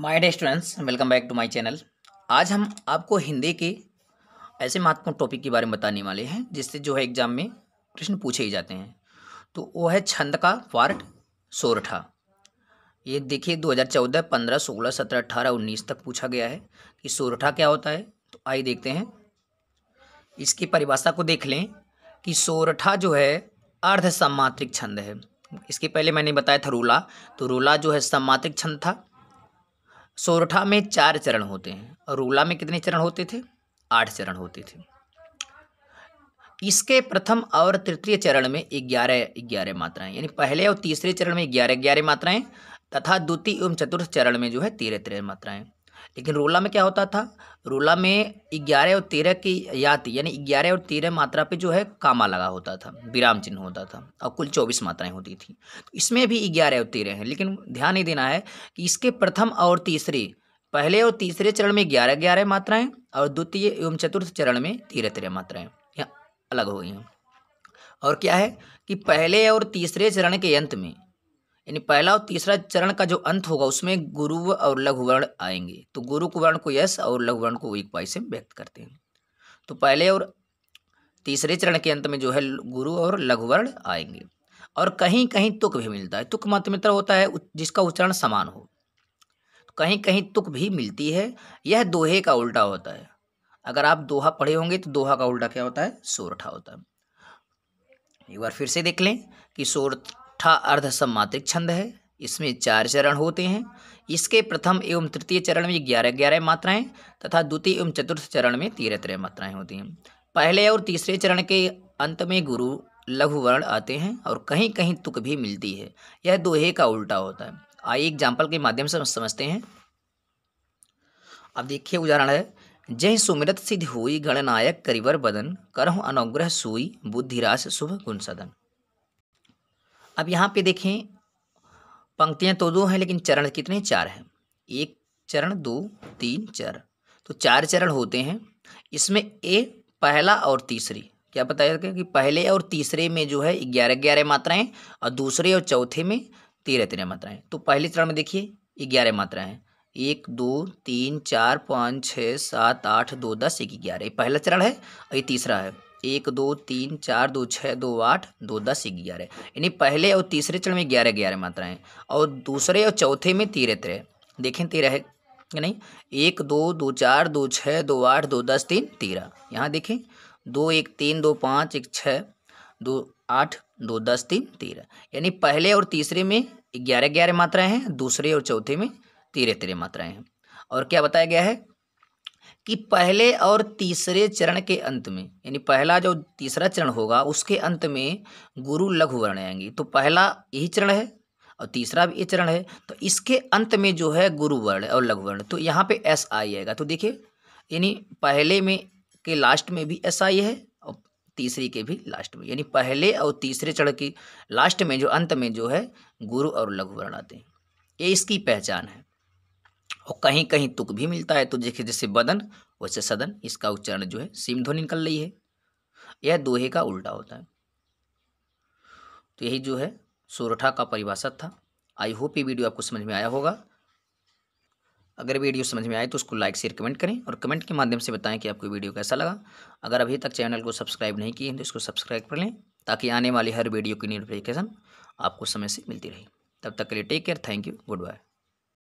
my dear students welcome back to my channel आज हम आपको हिंदी के ऐसे महत्वपूर्ण टॉपिक के बारे में बताने वाले हैं जिससे जो है एग्जाम में प्रश्न पूछे ही जाते हैं तो वो है छंद का पार्ट सोरठा ये देखिए 2014, 15, 16, 17, 18, 19 तक पूछा गया है कि सोरठा क्या होता है तो आइए देखते हैं इसकी परिभाषा को देख लें कि सोरठा जो है अर्ध सम्मात्रिक छंद है इसके पहले मैंने बताया था रूला तो रूला जो है सम्मात्रिक छंद था सोरठा में चार चरण होते हैं और रूला में कितने चरण होते थे आठ चरण होते थे इसके प्रथम और तृतीय चरण में ग्यारह ग्यारह मात्राएं यानी पहले और तीसरे चरण में ग्यारह ग्यारह मात्राएं तथा द्वितीय एवं चतुर्थ चरण में जो है तेरह तेरह मात्राएं लेकिन रोला में क्या होता था रोला में ग्यारह और तेरह की याति यानी ग्यारह और तेरह मात्रा पे जो है कामा लगा होता था विराम चिन्ह होता था और कुल चौबीस मात्राएं होती थी तो इसमें भी ग्यारह और तेरह हैं लेकिन ध्यान ही देना है कि इसके प्रथम और तीसरे पहले और तीसरे चरण में ग्यारह ग्यारह मात्राएँ और द्वितीय एवं चतुर्थ चरण में तेरह तेरह मात्राएँ अलग हो गई हैं और क्या है कि पहले और तीसरे चरण के अंत में यानी पहला और तीसरा चरण का जो अंत होगा उसमें गुरु और लघु वर्ण आएंगे तो गुरु वर्ण को यश और लघु वर्ण को एक पाई से व्यक्त करते हैं तो पहले और तीसरे चरण के अंत में जो है गुरु और लघु वर्ण आएंगे और कहीं कहीं तुक भी मिलता है तुक मित्र होता है जिसका उच्चारण समान हो तो कहीं कहीं तुक भी मिलती है यह दोहे का उल्टा होता है अगर आप दोहा पढ़े होंगे तो दोहा का उल्टा क्या होता है सोरठा होता है एक बार फिर से देख लें कि सोर छठा सम्मातिक छंद है इसमें चार चरण होते हैं इसके प्रथम एवं तृतीय चरण में ग्यारह ग्यारह मात्राएं तथा द्वितीय एवं चतुर्थ चरण में तेरह तेरह मात्राएं होती हैं पहले और तीसरे चरण के अंत में गुरु लघु वर्ण आते हैं और कहीं कहीं तुक भी मिलती है यह दोहे का उल्टा होता है आइए एग्जाम्पल के माध्यम से समझते हैं अब देखिए उदाहरण है जय सुमिरत सिद्ध हुई गणनायक करिवर बदन करह अनुग्रह सुई बुद्धिरास शुभ गुण सदन अब यहाँ पे देखें पंक्तियाँ तो दो हैं लेकिन चरण कितने चार हैं एक चरण दो तीन चार तो चार चरण होते हैं इसमें ए पहला और तीसरी क्या बताया गया कि पहले और तीसरे में जो है ग्यारह ग्यारह मात्राएं और दूसरे और चौथे में तेरह तेरह मात्राएं तो पहले चरण में देखिए ग्यारह मात्राएं हैं एक दो तीन चार पाँच छः सात आठ दो दस एक ग्यारह पहला चरण है और ये तीसरा है एक दो तीन चार दो छः दो आठ दो दस ग्यारह यानी पहले और तीसरे चरण में ग्यारह ग्यारह मात्राएं और दूसरे और चौथे में तेरह तेरह देखें तेरह है नहीं एक दो दो चार दो छः दो आठ दो दस तीन तेरह यहाँ देखें दो एक तीन दो पाँच एक छः दो आठ दो दस तीन तेरह यानी पहले और तीसरे में ग्यारह ग्यारह मात्राएं हैं दूसरे और चौथे में तेरह तेरह मात्राएं हैं और क्या बताया गया है कि पहले और तीसरे चरण के अंत में यानी पहला जो तीसरा चरण होगा उसके अंत में गुरु लघु वर्ण आएंगे तो पहला यही चरण है और तीसरा भी ये चरण है तो इसके अंत में जो है गुरु वर्ण और लघु वर्ण तो यहाँ पे एस आई आएगा तो देखिए यानी पहले में के लास्ट में भी एस आई है और तीसरी के भी लास्ट में यानी पहले और तीसरे चरण की लास्ट में जो अंत में जो है गुरु और लघु वर्ण आते हैं ये इसकी पहचान है और कहीं कहीं तुक भी मिलता है तो जैसे जैसे बदन वैसे सदन इसका उच्चारण जो है सीम ध्वनि निकल रही है यह दोहे का उल्टा होता है तो यही जो है सोरठा का परिभाषा था आई होप ये वीडियो आपको समझ में आया होगा अगर वीडियो समझ में आए तो उसको लाइक शेयर कमेंट करें और कमेंट के माध्यम से बताएं कि आपको वीडियो कैसा लगा अगर अभी तक चैनल को सब्सक्राइब नहीं किए हैं तो इसको सब्सक्राइब कर लें ताकि आने वाली हर वीडियो की नोटिफिकेशन आपको समय से मिलती रहे तब तक के लिए take care thank you good bye